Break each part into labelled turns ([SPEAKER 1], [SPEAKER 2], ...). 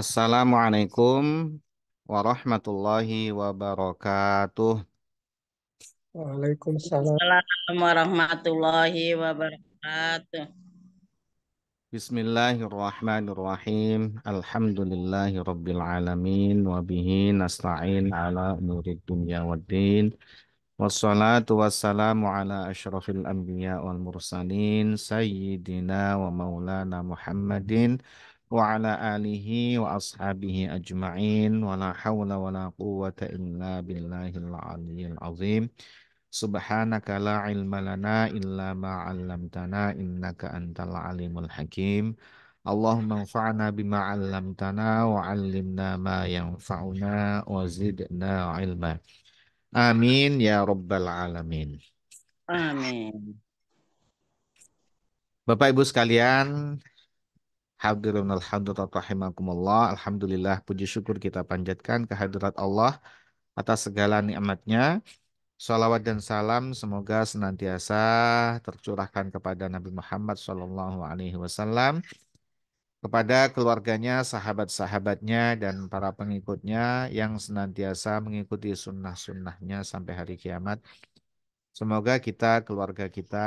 [SPEAKER 1] Assalamualaikum warahmatullahi wabarakatuh. Waalaikumsalam warahmatullahi wabarakatuh. Bismillahirrahmanirrahim. Alhamdulillahi rabbil alamin wa bihi nasta'in ala nurid dunya waddin. Wassalatu wassalamu ala asyrafil anbiya wal mursalin sayyidina wa maulana Muhammadin wa ala alihi wa ashabihi ajma'in wa la hawla wa la quwwata illa billahil aliyyil azim subhanaka la ilma lana illa ma 'allamtana innaka antal alimul hakim Allahumma anfa'na bima 'allamtana wa 'allimna ma yanfa'una wa zidna ilma amin ya rabbal alamin amin Bapak Ibu sekalian, Hadirun alhamdulillah Alhamdulillah puji syukur kita panjatkan kehadirat Allah atas segala nikmatnya. Salawat dan salam semoga senantiasa tercurahkan kepada Nabi Muhammad Shallallahu Alaihi Wasallam, kepada keluarganya, sahabat-sahabatnya, dan para pengikutnya yang senantiasa mengikuti sunnah-sunnahnya sampai hari kiamat. Semoga kita, keluarga kita,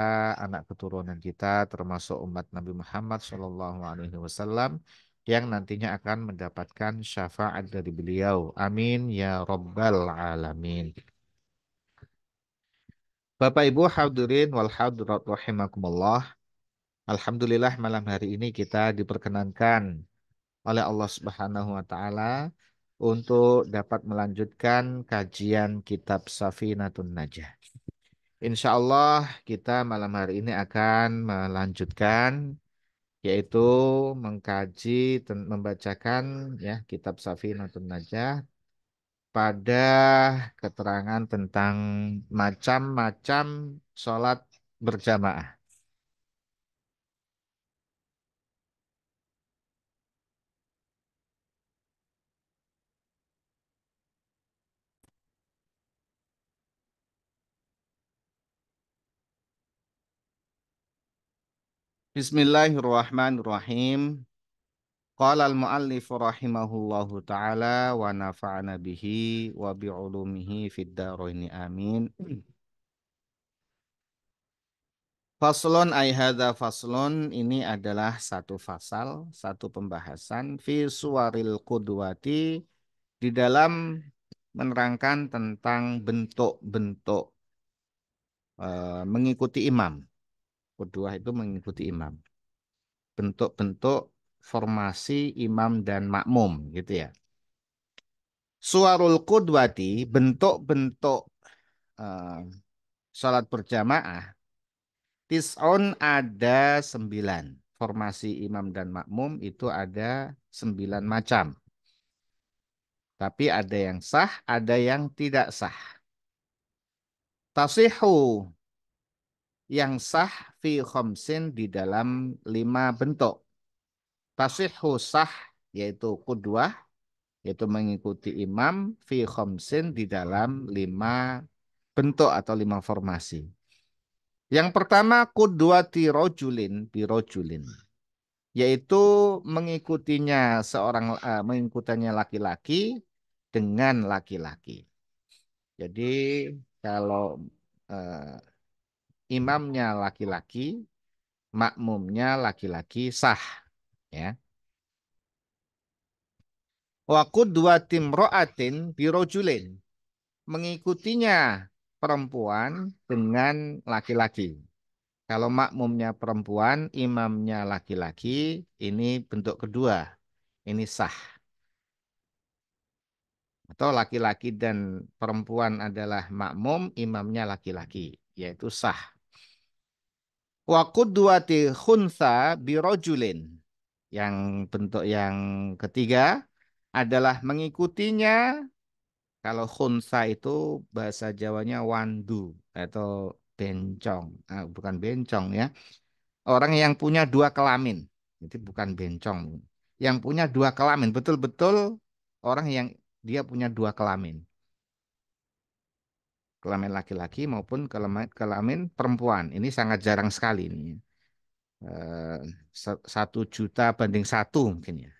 [SPEAKER 1] anak keturunan kita, termasuk umat Nabi Muhammad SAW yang nantinya akan mendapatkan syafaat dari beliau. Amin ya robbal alamin. Bapak Ibu hadirin wal hadirat rahimakumullah. Alhamdulillah malam hari ini kita diperkenankan oleh Allah Subhanahu wa taala untuk dapat melanjutkan kajian kitab Safinatun Najah. Insya Allah kita malam hari ini akan melanjutkan yaitu mengkaji dan membacakan ya kitab Natun Najah pada keterangan tentang macam-macam sholat berjamaah. Bismillahirrahmanirrahim. Qala al-muallif rahimahullahu taala wa nafa'ana bihi wa bi ulumihi fid amin. Faslon ay hadza faslon ini adalah satu fasal, satu pembahasan fi suwaril qudwati di dalam menerangkan tentang bentuk-bentuk uh, mengikuti imam kedua itu mengikuti imam. Bentuk-bentuk formasi imam dan makmum gitu ya. Suarul kudwati, bentuk-bentuk uh, sholat berjamaah, tis'un ada sembilan. Formasi imam dan makmum itu ada sembilan macam. Tapi ada yang sah, ada yang tidak sah. Tasihu yang sah fi khomsin di dalam lima bentuk. tasih husah yaitu kudwah yaitu mengikuti imam fi khomsin di dalam lima bentuk atau lima formasi. Yang pertama di rojulin birojulin yaitu mengikutinya seorang uh, mengikutinya laki-laki dengan laki-laki. Jadi kalau uh, imamnya laki-laki, makmumnya laki-laki sah, ya. dua tim roatin birojulin. Mengikutinya perempuan dengan laki-laki. Kalau makmumnya perempuan, imamnya laki-laki, ini bentuk kedua. Ini sah. Atau laki-laki dan perempuan adalah makmum, imamnya laki-laki, yaitu sah wa qudwati khunsa birojulin. Yang bentuk yang ketiga adalah mengikutinya kalau khunsa itu bahasa Jawanya wandu atau bencong, Nah, bukan bencong ya. Orang yang punya dua kelamin, jadi bukan bencong. Yang punya dua kelamin, betul-betul orang yang dia punya dua kelamin kelamin laki-laki maupun kelamin, kelamin perempuan. Ini sangat jarang sekali ini. Ya. Eh, satu juta banding satu mungkin ya.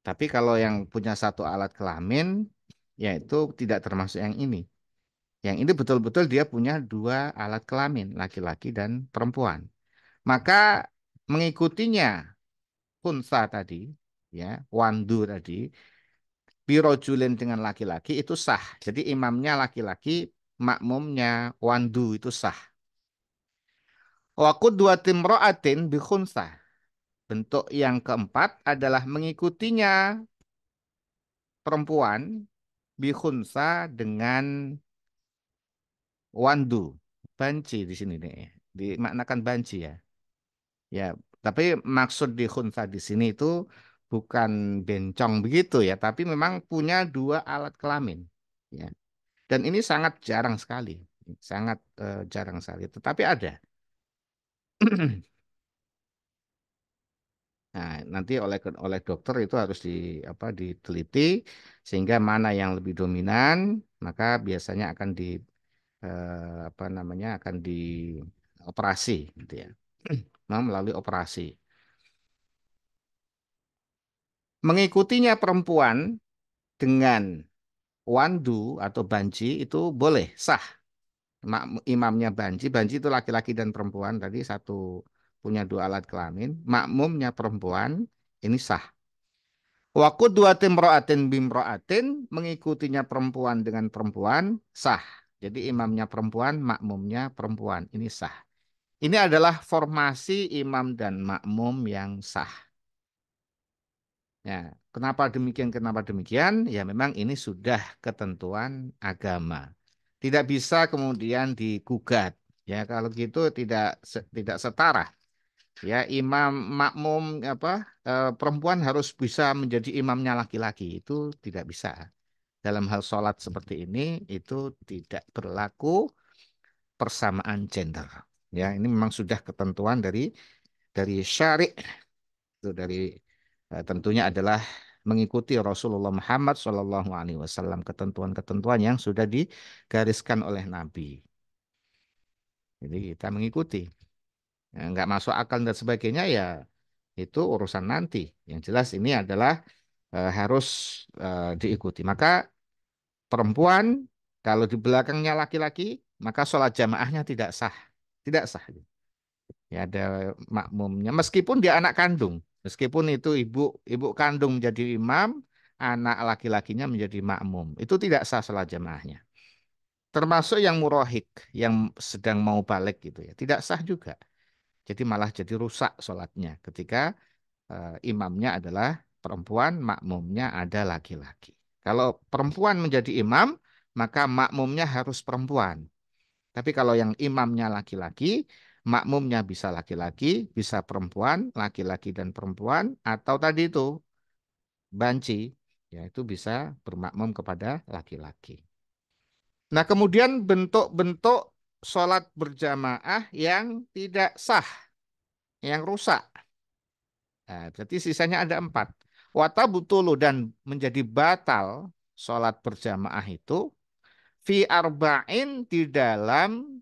[SPEAKER 1] Tapi kalau yang punya satu alat kelamin, yaitu tidak termasuk yang ini. Yang ini betul-betul dia punya dua alat kelamin, laki-laki dan perempuan. Maka mengikutinya punsa tadi, ya, wandu tadi, birojulin dengan laki-laki itu sah. Jadi imamnya laki-laki, makmumnya wandu itu sah. waktu dua tim timroatin bikunsa Bentuk yang keempat adalah mengikutinya perempuan bikunsa dengan wandu banci di sini nih dimaknakan banci ya ya tapi maksud dikhunsa di sini itu bukan bencong begitu ya, tapi memang punya dua alat kelamin. Ya. Dan ini sangat jarang sekali, sangat uh, jarang sekali. Tetapi ada. nah, nanti oleh oleh dokter itu harus di apa diteliti sehingga mana yang lebih dominan, maka biasanya akan di uh, apa namanya akan di operasi gitu ya. melalui operasi mengikutinya perempuan dengan wandu atau banji itu boleh sah. Imamnya banji, banji itu laki-laki dan perempuan tadi satu punya dua alat kelamin, makmumnya perempuan ini sah. Waktu dua timroatin bimroatin mengikutinya perempuan dengan perempuan sah. Jadi imamnya perempuan, makmumnya perempuan ini sah. Ini adalah formasi imam dan makmum yang sah. Ya, kenapa demikian? Kenapa demikian? Ya memang ini sudah ketentuan agama. Tidak bisa kemudian digugat. Ya kalau gitu tidak tidak setara. Ya imam makmum apa e, perempuan harus bisa menjadi imamnya laki-laki itu tidak bisa. Dalam hal sholat seperti ini itu tidak berlaku persamaan gender. Ya ini memang sudah ketentuan dari dari syari itu dari Eh, tentunya adalah mengikuti Rasulullah Muhammad Shallallahu Alaihi Wasallam ketentuan-ketentuan yang sudah digariskan oleh Nabi. Jadi kita mengikuti. Ya, nggak masuk akal dan sebagainya ya itu urusan nanti. Yang jelas ini adalah e, harus e, diikuti. Maka perempuan kalau di belakangnya laki-laki maka sholat jamaahnya tidak sah, tidak sah. Ya ada makmumnya meskipun dia anak kandung. Meskipun itu ibu ibu kandung menjadi imam, anak laki-lakinya menjadi makmum. Itu tidak sah salat jamaahnya. Termasuk yang murohik, yang sedang mau balik gitu ya. Tidak sah juga. Jadi malah jadi rusak sholatnya ketika uh, imamnya adalah perempuan, makmumnya ada laki-laki. Kalau perempuan menjadi imam, maka makmumnya harus perempuan. Tapi kalau yang imamnya laki-laki, makmumnya bisa laki-laki, bisa perempuan, laki-laki dan perempuan, atau tadi itu banci, yaitu bisa bermakmum kepada laki-laki. Nah kemudian bentuk-bentuk sholat berjamaah yang tidak sah, yang rusak. Nah, berarti sisanya ada empat. Wata butulu dan menjadi batal sholat berjamaah itu fi arba'in di dalam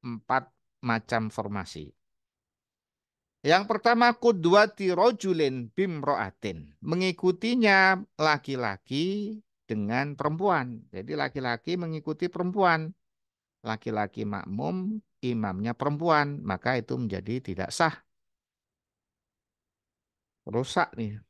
[SPEAKER 1] empat macam formasi. Yang pertama kudwati rojulin bimroatin. Mengikutinya laki-laki dengan perempuan. Jadi laki-laki mengikuti perempuan. Laki-laki makmum, imamnya perempuan. Maka itu menjadi tidak sah. Rusak nih.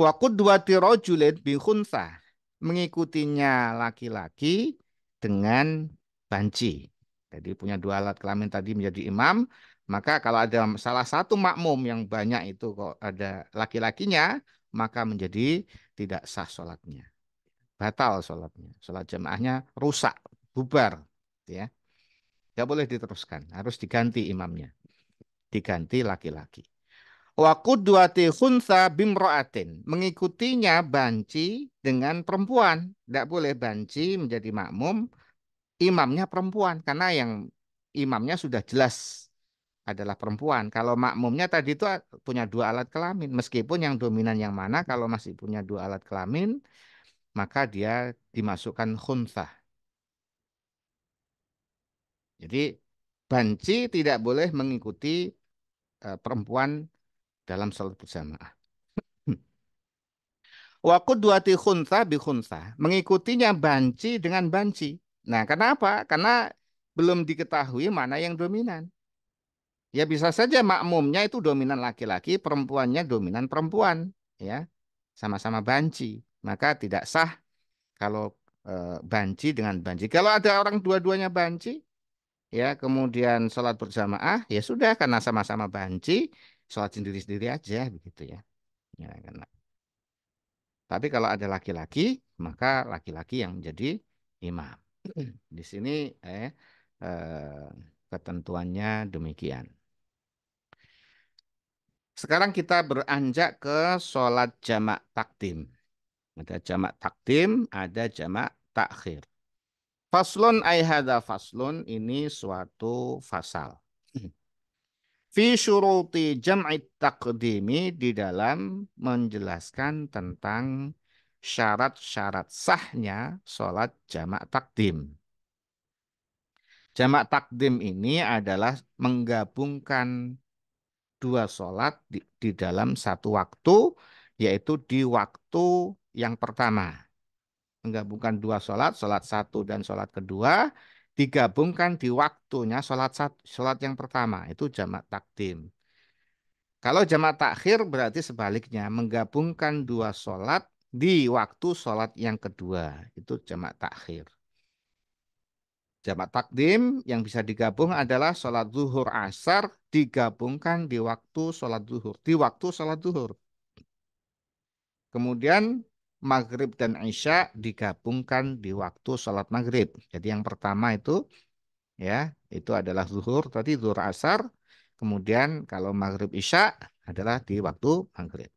[SPEAKER 1] Wa kudwati rojulin bihunsa. Mengikutinya laki-laki dengan banci. Jadi punya dua alat kelamin tadi menjadi imam, maka kalau ada salah satu makmum yang banyak itu kok ada laki-lakinya, maka menjadi tidak sah sholatnya. Batal sholatnya. Sholat jemaahnya rusak, bubar. ya Tidak boleh diteruskan. Harus diganti imamnya. Diganti laki-laki. Wa qudwati khunsa bimro'atin. Mengikutinya banci dengan perempuan. Tidak boleh banci menjadi makmum imamnya perempuan karena yang imamnya sudah jelas adalah perempuan. Kalau makmumnya tadi itu punya dua alat kelamin. Meskipun yang dominan yang mana kalau masih punya dua alat kelamin maka dia dimasukkan khunsah. Jadi banci tidak boleh mengikuti e, perempuan dalam salat berjamaah. Waktu dua khunsa bi khunsa. Mengikutinya banci dengan banci. Nah, karena apa? Karena belum diketahui mana yang dominan. Ya bisa saja makmumnya itu dominan laki-laki, perempuannya dominan perempuan, ya. Sama-sama banci. Maka tidak sah kalau e, banci dengan banci. Kalau ada orang dua-duanya banci, ya kemudian sholat berjamaah, ya sudah karena sama-sama banci, sholat sendiri-sendiri aja begitu ya. ya karena. Tapi kalau ada laki-laki, maka laki-laki yang menjadi imam. Di sini eh, eh ketentuannya demikian. Sekarang kita beranjak ke sholat jamak takdim. Ada jamak takdim, ada jamak takhir. Faslun ayhada faslun ini suatu fasal. Fi syuruti jam'i takdimi di dalam menjelaskan tentang syarat-syarat sahnya sholat jamak takdim. Jamak takdim ini adalah menggabungkan dua sholat di, di dalam satu waktu, yaitu di waktu yang pertama. Menggabungkan dua sholat, sholat satu dan sholat kedua, digabungkan di waktunya sholat, satu, sholat yang pertama, itu jamak takdim. Kalau jamak takhir berarti sebaliknya, menggabungkan dua sholat di waktu sholat yang kedua itu jamak takhir. Jamak takdim yang bisa digabung adalah sholat zuhur asar digabungkan di waktu sholat zuhur. Di waktu sholat zuhur. Kemudian maghrib dan isya digabungkan di waktu sholat maghrib. Jadi yang pertama itu ya itu adalah zuhur tadi zuhur asar. Kemudian kalau maghrib isya adalah di waktu maghrib.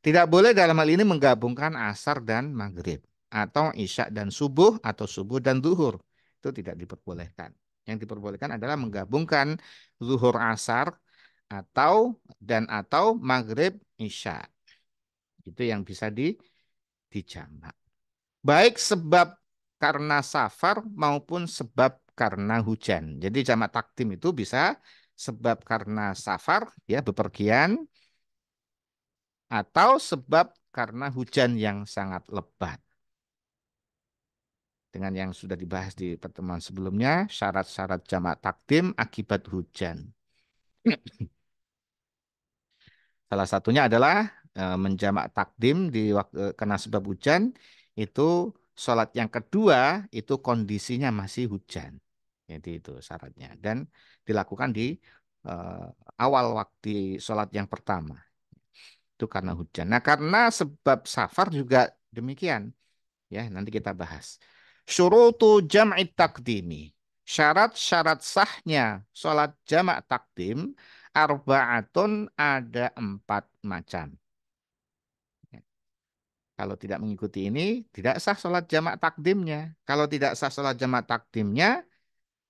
[SPEAKER 1] Tidak boleh dalam hal ini menggabungkan asar dan maghrib atau isya dan subuh atau subuh dan zuhur. Itu tidak diperbolehkan. Yang diperbolehkan adalah menggabungkan zuhur asar atau dan atau maghrib isya. Itu yang bisa di dijamak. Baik sebab karena safar maupun sebab karena hujan. Jadi jamak takdim itu bisa sebab karena safar ya bepergian atau sebab karena hujan yang sangat lebat. Dengan yang sudah dibahas di pertemuan sebelumnya, syarat-syarat jamak takdim akibat hujan. Salah satunya adalah e, menjamak takdim di waktu e, kena sebab hujan itu sholat yang kedua itu kondisinya masih hujan. Jadi itu syaratnya dan dilakukan di e, awal waktu sholat yang pertama itu karena hujan. Nah, karena sebab safar juga demikian. Ya, nanti kita bahas. Syurutu jam'i takdimi. Syarat-syarat sahnya sholat jamak takdim arbaatun ada empat macam. Ya. Kalau tidak mengikuti ini, tidak sah sholat jamak takdimnya. Kalau tidak sah sholat jamak takdimnya,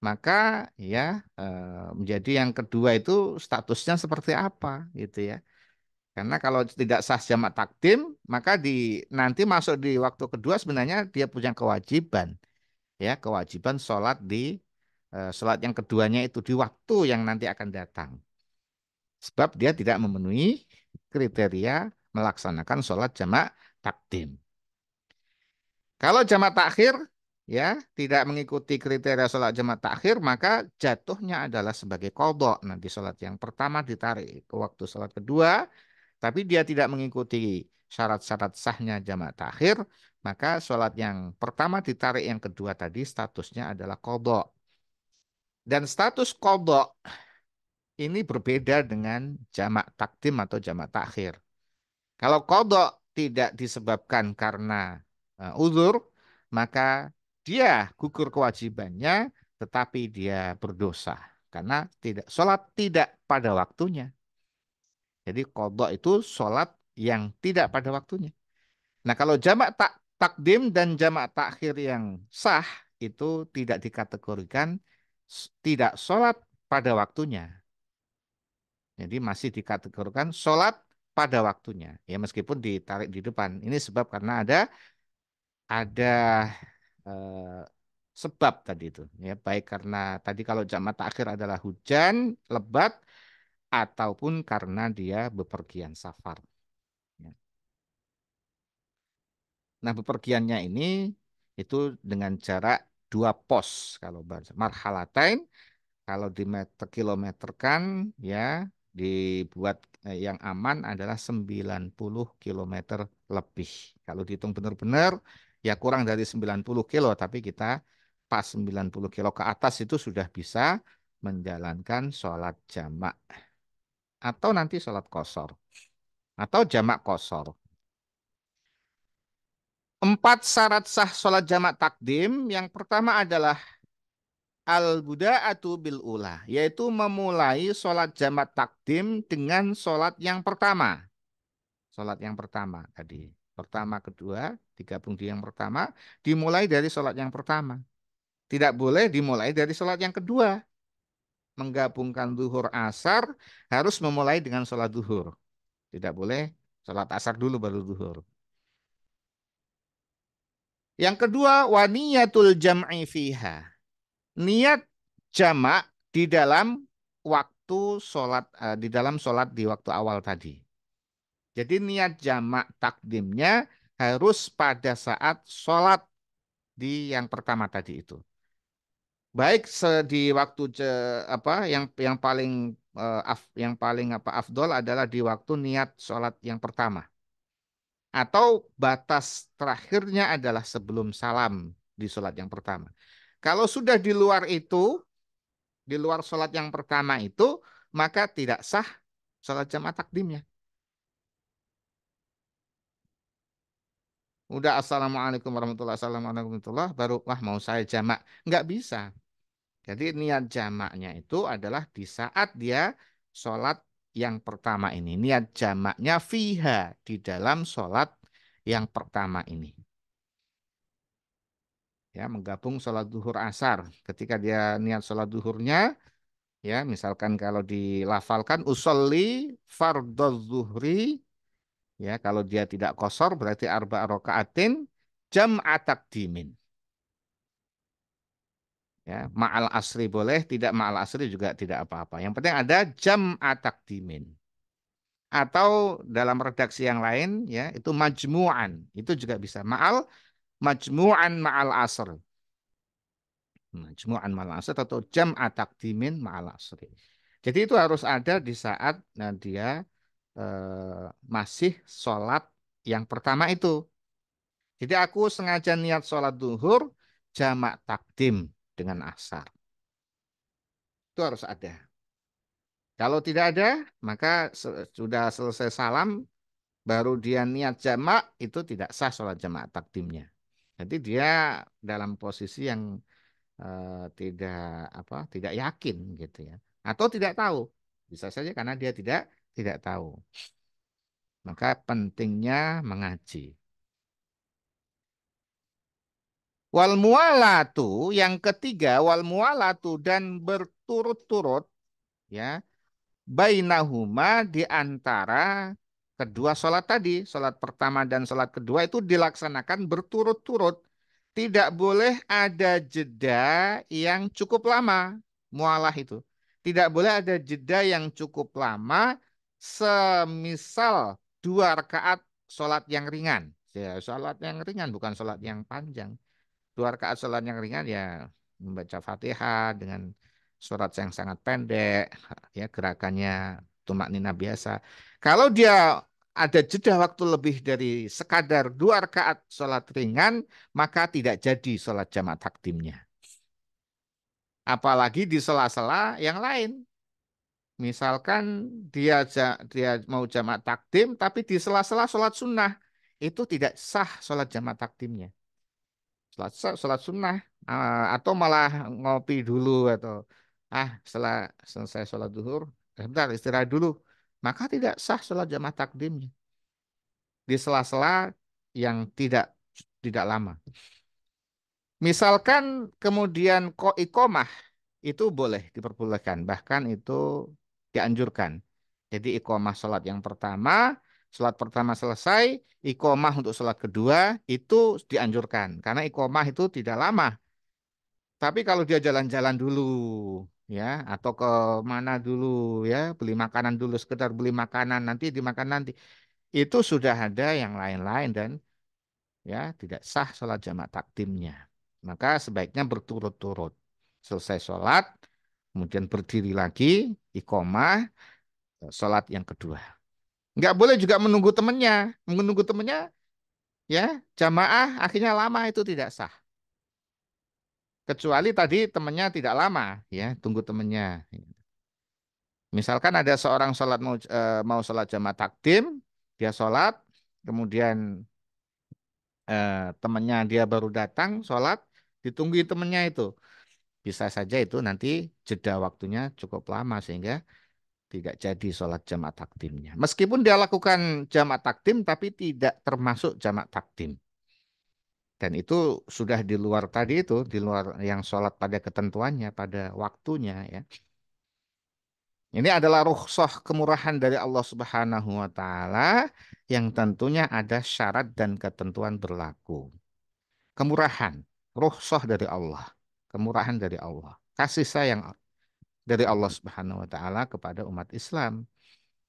[SPEAKER 1] maka ya eh, menjadi yang kedua itu statusnya seperti apa gitu ya. Karena kalau tidak sah jamak takdim, maka di nanti masuk di waktu kedua sebenarnya dia punya kewajiban. Ya, kewajiban sholat di eh, sholat yang keduanya itu di waktu yang nanti akan datang. Sebab dia tidak memenuhi kriteria melaksanakan sholat jamak takdim. Kalau jamak takhir ya tidak mengikuti kriteria sholat jamak takhir maka jatuhnya adalah sebagai kodok. Nanti sholat yang pertama ditarik ke waktu sholat kedua tapi dia tidak mengikuti syarat-syarat sahnya jamak takhir, maka sholat yang pertama ditarik yang kedua tadi statusnya adalah kodok. Dan status kodok ini berbeda dengan jamak takdim atau jamak takhir. Kalau kodok tidak disebabkan karena e, uzur, maka dia gugur kewajibannya tetapi dia berdosa karena tidak sholat tidak pada waktunya. Jadi kodok itu sholat yang tidak pada waktunya. Nah kalau jamak tak takdim dan jamak takhir yang sah itu tidak dikategorikan tidak sholat pada waktunya. Jadi masih dikategorikan sholat pada waktunya. Ya meskipun ditarik di depan. Ini sebab karena ada ada eh, sebab tadi itu ya baik karena tadi kalau jamak takhir adalah hujan lebat ataupun karena dia bepergian safar. Ya. Nah, bepergiannya ini itu dengan jarak dua pos kalau bahasa marhalatain kalau di meter kilometer kan ya dibuat eh, yang aman adalah 90 km lebih. Kalau dihitung benar-benar ya kurang dari 90 kilo tapi kita pas 90 kilo ke atas itu sudah bisa menjalankan sholat jamak atau nanti sholat kosor atau jamak kosor. Empat syarat sah sholat jamak takdim. Yang pertama adalah al atau bil ula, yaitu memulai sholat jamak takdim dengan sholat yang pertama. Sholat yang pertama tadi. Pertama, kedua, digabung di yang pertama, dimulai dari sholat yang pertama. Tidak boleh dimulai dari sholat yang kedua menggabungkan duhur asar harus memulai dengan sholat duhur. Tidak boleh sholat asar dulu baru duhur. Yang kedua, waniyatul jam'i fiha. Niat jamak di dalam waktu sholat, e, di dalam sholat di waktu awal tadi. Jadi niat jamak takdimnya harus pada saat sholat di yang pertama tadi itu baik di waktu apa yang yang paling eh, yang paling apa afdol adalah di waktu niat sholat yang pertama atau batas terakhirnya adalah sebelum salam di sholat yang pertama. Kalau sudah di luar itu, di luar sholat yang pertama itu, maka tidak sah sholat jamaah takdimnya. Udah assalamualaikum warahmatullahi wabarakatuh. Baru wah mau saya jamak. Nggak bisa. Jadi niat jamaknya itu adalah di saat dia sholat yang pertama ini. Niat jamaknya fiha di dalam sholat yang pertama ini. Ya, menggabung sholat duhur asar. Ketika dia niat sholat duhurnya, ya misalkan kalau dilafalkan usolli fardhu zuhri Ya, kalau dia tidak kosor berarti arba rokaatin jam atak dimin. Ya, ma'al asri boleh, tidak ma'al asri juga tidak apa-apa. Yang penting ada jam atak dimin. Atau dalam redaksi yang lain ya itu majmu'an. Itu juga bisa ma'al majmu'an ma'al asri Majmu'an ma'al asri atau jam atak dimin ma'al asri. Jadi itu harus ada di saat nah, dia Eh, masih sholat yang pertama itu. Jadi aku sengaja niat sholat duhur jamak takdim dengan asar. Itu harus ada. Kalau tidak ada, maka sudah selesai salam, baru dia niat jamak, itu tidak sah sholat jamak takdimnya. Jadi dia dalam posisi yang uh, tidak apa tidak yakin gitu ya atau tidak tahu bisa saja karena dia tidak tidak tahu. Maka pentingnya mengaji. Wal mualatu yang ketiga wal mualatu dan berturut-turut ya bainahuma di antara kedua sholat tadi, sholat pertama dan sholat kedua itu dilaksanakan berturut-turut. Tidak boleh ada jeda yang cukup lama, mualah itu. Tidak boleh ada jeda yang cukup lama semisal dua rakaat sholat yang ringan. Ya, sholat yang ringan bukan sholat yang panjang. Dua rakaat sholat yang ringan ya membaca fatihah dengan surat yang sangat pendek, ya gerakannya tumak nina biasa. Kalau dia ada jeda waktu lebih dari sekadar dua rakaat sholat ringan, maka tidak jadi sholat jamat takdimnya. Apalagi di sela-sela yang lain. Misalkan dia dia mau jamak takdim, tapi di sela-sela sholat sunnah itu tidak sah sholat jamak takdimnya. Sholat sholat sunnah ah, atau malah ngopi dulu atau ah setelah selesai sholat duhur, sebentar eh, istirahat dulu, maka tidak sah sholat jamak takdimnya di sela-sela yang tidak tidak lama. Misalkan kemudian ko ikomah itu boleh diperbolehkan bahkan itu dianjurkan. Jadi ikomah sholat yang pertama, sholat pertama selesai, ikomah untuk sholat kedua itu dianjurkan. Karena ikomah itu tidak lama. Tapi kalau dia jalan-jalan dulu, ya atau ke mana dulu ya beli makanan dulu sekedar beli makanan nanti dimakan nanti itu sudah ada yang lain-lain dan ya tidak sah sholat jamak takdimnya maka sebaiknya berturut-turut selesai sholat kemudian berdiri lagi, ikomah, e, sholat yang kedua. Nggak boleh juga menunggu temannya, menunggu temannya, ya jamaah akhirnya lama itu tidak sah. Kecuali tadi temannya tidak lama, ya tunggu temannya. Misalkan ada seorang sholat mau, e, mau sholat jamaah takdim, dia sholat, kemudian eh, temannya dia baru datang sholat, ditunggu temannya itu bisa saja itu nanti jeda waktunya cukup lama sehingga tidak jadi sholat jamak takdimnya. Meskipun dia lakukan jamak takdim tapi tidak termasuk jamak takdim. Dan itu sudah di luar tadi itu, di luar yang sholat pada ketentuannya, pada waktunya ya. Ini adalah rukhsah kemurahan dari Allah Subhanahu wa taala yang tentunya ada syarat dan ketentuan berlaku. Kemurahan, rukhsah dari Allah kemurahan dari Allah, kasih sayang dari Allah Subhanahu wa taala kepada umat Islam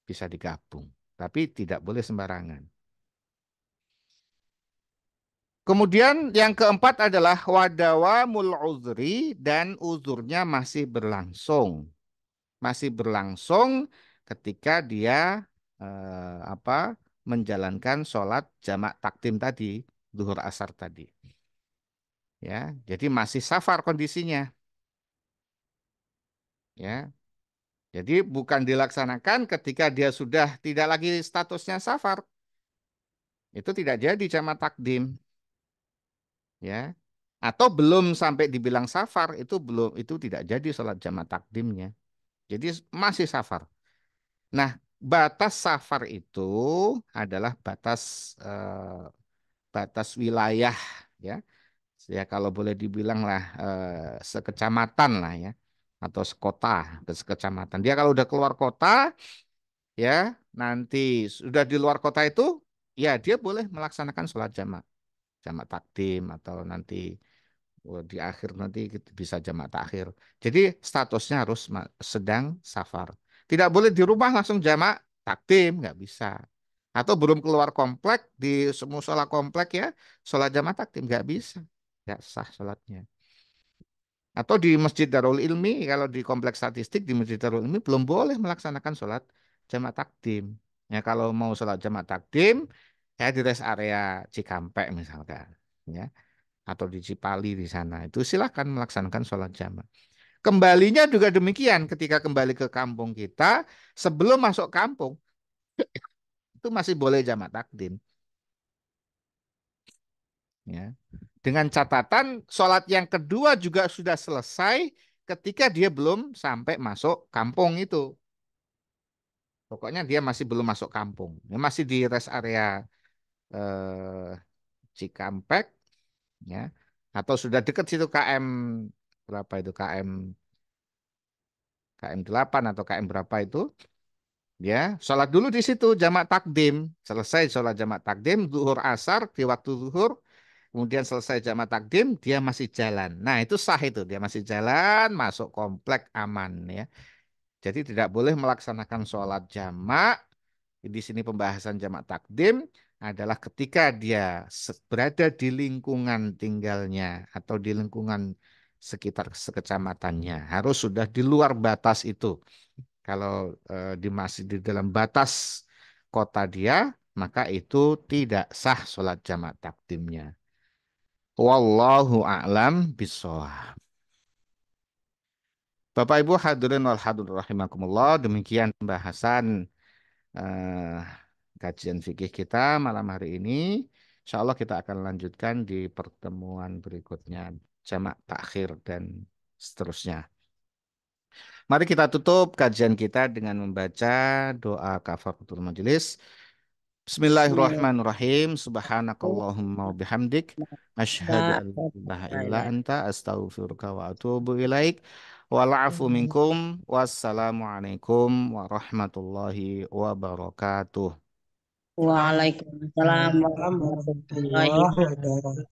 [SPEAKER 1] bisa digabung, tapi tidak boleh sembarangan. Kemudian yang keempat adalah wadawa mul uzri dan uzurnya masih berlangsung. Masih berlangsung ketika dia eh, apa menjalankan sholat jamak takdim tadi, duhur asar tadi. Ya, jadi masih safar kondisinya. Ya. Jadi bukan dilaksanakan ketika dia sudah tidak lagi statusnya safar. Itu tidak jadi jamaah takdim. Ya. Atau belum sampai dibilang safar itu belum itu tidak jadi sholat jamaah takdimnya. Jadi masih safar. Nah, batas safar itu adalah batas eh, batas wilayah ya ya kalau boleh dibilang lah eh, sekecamatan lah ya atau sekota ke sekecamatan. Dia kalau udah keluar kota ya nanti sudah di luar kota itu ya dia boleh melaksanakan sholat jamak jamak takdim atau nanti oh, di akhir nanti gitu, bisa jamak takhir. Jadi statusnya harus sedang safar. Tidak boleh di rumah langsung jamak takdim nggak bisa. Atau belum keluar komplek di semua sholat komplek ya sholat jamak takdim nggak bisa tidak sah sholatnya. Atau di Masjid Darul Ilmi, kalau di kompleks statistik di Masjid Darul Ilmi belum boleh melaksanakan sholat jamak takdim. Ya, kalau mau sholat jamak takdim, ya di rest area Cikampek misalkan. ya Atau di Cipali di sana. Itu silahkan melaksanakan sholat jamak. Kembalinya juga demikian ketika kembali ke kampung kita, sebelum masuk kampung, itu masih boleh jamak takdim. Ya. Dengan catatan sholat yang kedua juga sudah selesai ketika dia belum sampai masuk kampung itu. Pokoknya dia masih belum masuk kampung. Dia masih di rest area eh, Cikampek ya atau sudah dekat situ KM berapa itu KM KM 8 atau KM berapa itu ya sholat dulu di situ jamak takdim selesai sholat jamak takdim zuhur asar di waktu zuhur kemudian selesai jamaah takdim dia masih jalan. Nah, itu sah itu, dia masih jalan masuk komplek aman ya. Jadi tidak boleh melaksanakan sholat jamak. Di sini pembahasan jamak takdim adalah ketika dia berada di lingkungan tinggalnya atau di lingkungan sekitar sekecamatannya. Harus sudah di luar batas itu. Kalau e, di masih di dalam batas kota dia, maka itu tidak sah sholat jamak takdimnya. Wallahu a'lam bishawab. Bapak Ibu hadirin wal hadirin rahimakumullah, demikian pembahasan uh, eh, kajian fikih kita malam hari ini. Insya Allah kita akan lanjutkan di pertemuan berikutnya, jamak takhir dan seterusnya. Mari kita tutup kajian kita dengan membaca doa kafaratul majelis. Bismillahirrahmanirrahim. Subhanakallahumma bihamdik. Ashhadu an la ilaha illa anta astaghfiruka wa atubu ilaik. afu minkum. Wassalamualaikum warahmatullahi wabarakatuh. Waalaikumsalam warahmatullahi wabarakatuh.